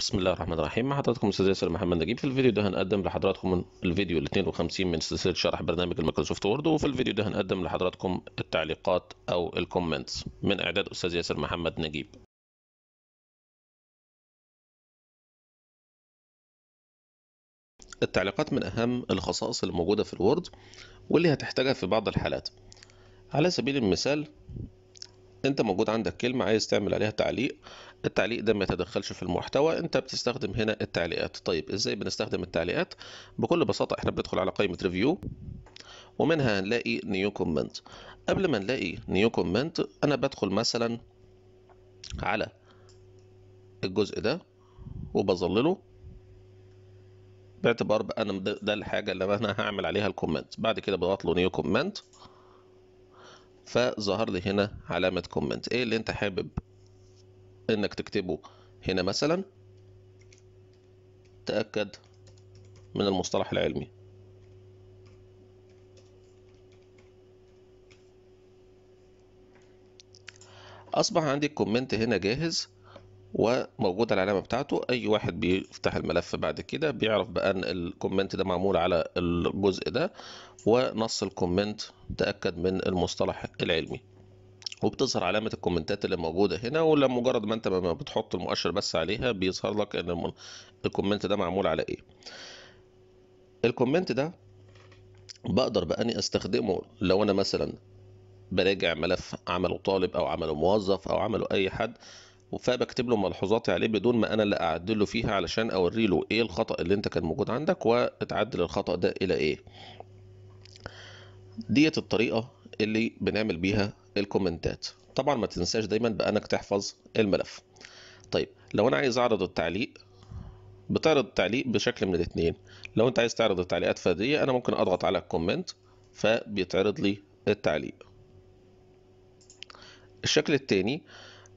بسم الله الرحمن الرحيم مع حضراتكم استاذ ياسر محمد نجيب في الفيديو ده هنقدم لحضراتكم الفيديو ال 52 من سلسله شرح برنامج المايكروسوفت وورد وفي الفيديو ده هنقدم لحضراتكم التعليقات او الكومنتس من اعداد استاذ ياسر محمد نجيب التعليقات من اهم الخصائص الموجوده في الوورد واللي هتحتاجها في بعض الحالات على سبيل المثال انت موجود عندك كلمه عايز تعمل عليها تعليق التعليق ده ما يتدخلش في المحتوى انت بتستخدم هنا التعليقات طيب ازاي بنستخدم التعليقات بكل بساطه احنا بندخل على قائمه ريفيو ومنها هنلاقي نيو كومنت قبل ما نلاقي نيو كومنت انا بدخل مثلا على الجزء ده وبظلله باعتبار بقى انا ده الحاجه اللي انا هعمل عليها الكومنت بعد كده بضغط له نيو كومنت فظهر لي هنا علامه كومنت ايه اللي انت حابب انك تكتبه هنا مثلا تأكد من المصطلح العلمي اصبح عندي الكومنت هنا جاهز وموجودة العلامة بتاعته أي واحد بيفتح الملف بعد كده بيعرف بأن الكومنت ده معمول على الجزء ده ونص الكومنت تأكد من المصطلح العلمي وبتظهر علامة الكومنتات اللي موجودة هنا ولمجرد مجرد ما انت ما بتحط المؤشر بس عليها بيظهر لك ان الكومنت ده معمول على ايه الكومنت ده بقدر بأني استخدمه لو انا مثلا براجع ملف عمله طالب او عمله موظف او عمله اي حد فبكتب له ملحوظاتي عليه بدون ما انا اللي اعدله فيها علشان اوري له ايه الخطا اللي انت كان موجود عندك واتعدل الخطا ده الى ايه ديت الطريقه اللي بنعمل بيها الكومنتات طبعا ما تنساش دايما بانك تحفظ الملف طيب لو انا عايز اعرض التعليق بتعرض التعليق بشكل من الاثنين لو انت عايز تعرض التعليقات فرديه انا ممكن اضغط على الكومنت فبيتعرض لي التعليق الشكل الثاني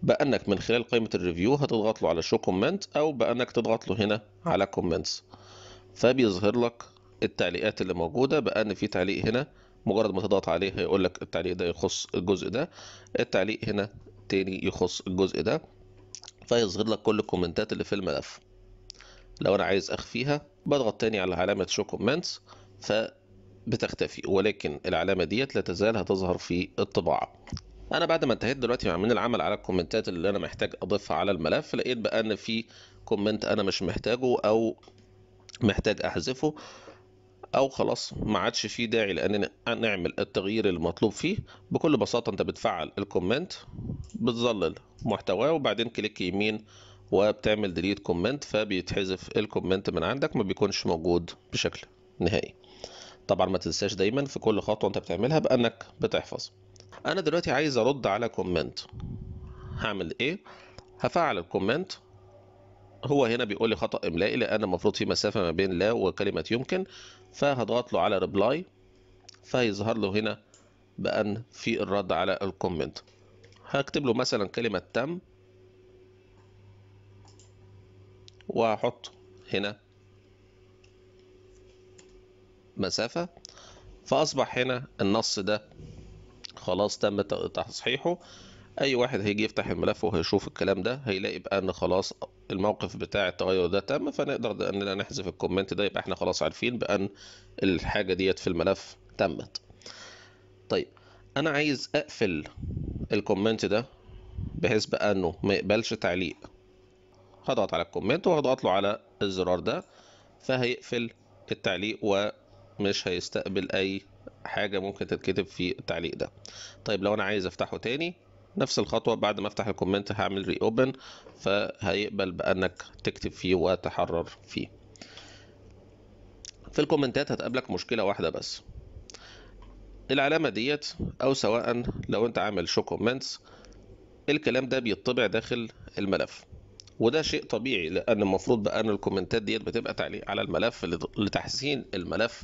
بانك من خلال قائمه الريفيو هتضغط له على شو كومنت او بانك تضغط له هنا على كومنتس فبيظهر لك التعليقات اللي موجوده بان في تعليق هنا مجرد ما تضغط عليه هيقول لك التعليق ده يخص الجزء ده التعليق هنا تاني يخص الجزء ده فيظهر لك كل الكومنتات اللي في الملف لو انا عايز اخفيها بضغط تاني على علامة شو كومنتس فبتختفي ولكن العلامة ديت لا تزال هتظهر في الطباعة انا بعد ما انتهيت دلوقتي من العمل على الكومنتات اللي انا محتاج اضيفها على الملف لقيت بقى ان في كومنت انا مش محتاجه او محتاج احذفه او خلاص ما عادش فيه داعي لاننا نعمل التغيير المطلوب فيه بكل بساطه انت بتفعل الكومنت بتظلل محتواه وبعدين كليك يمين وبتعمل ديليت كومنت فبيتحذف الكومنت من عندك ما بيكونش موجود بشكل نهائي طبعا ما تنساش دايما في كل خطوه انت بتعملها بانك بتحفظ انا دلوقتي عايز ارد على كومنت هعمل ايه هفعل الكومنت هو هنا بيقول لي خطأ إملائي لأن المفروض في مسافة ما بين لا وكلمة يمكن فهضغط له على ريبلاي فيظهر له هنا بأن في الرد على الكومنت هكتب له مثلا كلمة تم وهحط هنا مسافة فأصبح هنا النص ده خلاص تم تصحيحه أي واحد هيجي يفتح الملف وهيشوف الكلام ده هيلاقي بأن خلاص الموقف بتاع التغير ده تم فنقدر اننا نحذف الكومنت ده يبقى احنا خلاص عارفين بان الحاجه ديت في الملف تمت طيب انا عايز اقفل الكومنت ده بحيث بانه ما يقبلش تعليق هضغط على الكومنت وهضغط له على الزرار ده فهيقفل التعليق ومش هيستقبل اي حاجه ممكن تتكتب في التعليق ده طيب لو انا عايز افتحه تاني نفس الخطوة بعد ما افتح الكومنت هعمل ري اوبن فهيقبل بانك تكتب فيه وتحرر فيه في الكومنتات هتقابلك مشكلة واحدة بس العلامة ديت او سواء لو انت عامل شو كومنتس الكلام ده بيطبع داخل الملف وده شيء طبيعي لان المفروض بان الكومنتات ديت بتبقى تعليق على الملف لتحسين الملف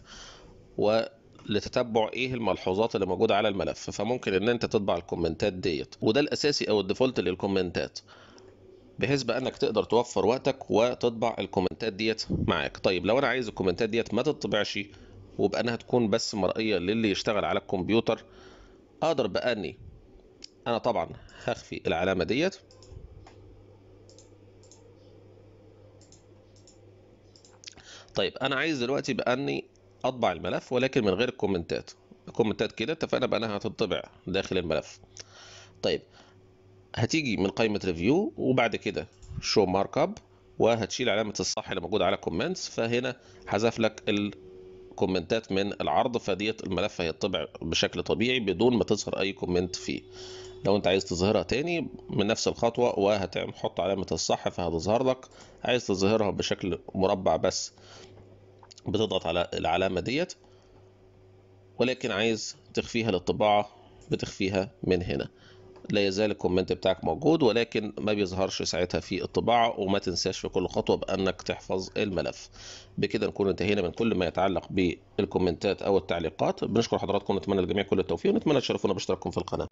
و لتتبع ايه الملحوظات اللي موجوده على الملف فممكن ان انت تطبع الكومنتات ديت وده الاساسي او الديفولت للكومنتات بحيث بقى انك تقدر توفر وقتك وتطبع الكومنتات ديت معاك طيب لو انا عايز الكومنتات ديت ما تطبعش وبانها تكون بس مرئيه للي يشتغل على الكمبيوتر اقدر بقى اني انا طبعا هخفي العلامه ديت طيب انا عايز دلوقتي باني اطبع الملف ولكن من غير الكومنتات الكومنتات كده اتفقنا بانها هتطبع داخل الملف طيب هتيجي من قائمه ريفيو وبعد كده شو مارك اب وهتشيل علامه الصح اللي موجوده على كومنتس فهنا حذف لك الكومنتات من العرض فديت الملف هيطبع بشكل طبيعي بدون ما تظهر اي كومنت فيه لو انت عايز تظهرها تاني من نفس الخطوه وهتحط علامه الصح فهتظهر لك عايز تظهرها بشكل مربع بس بتضغط على العلامة ديت ولكن عايز تخفيها للطباعة بتخفيها من هنا لا يزال الكومنت بتاعك موجود ولكن ما بيظهرش ساعتها في الطباعة وما تنساش في كل خطوة بأنك تحفظ الملف بكده نكون انتهينا من كل ما يتعلق بالكومنتات أو التعليقات بنشكر حضراتكم ونتمنى للجميع كل التوفيق ونتمنى تشرفونا باشتراككم في القناة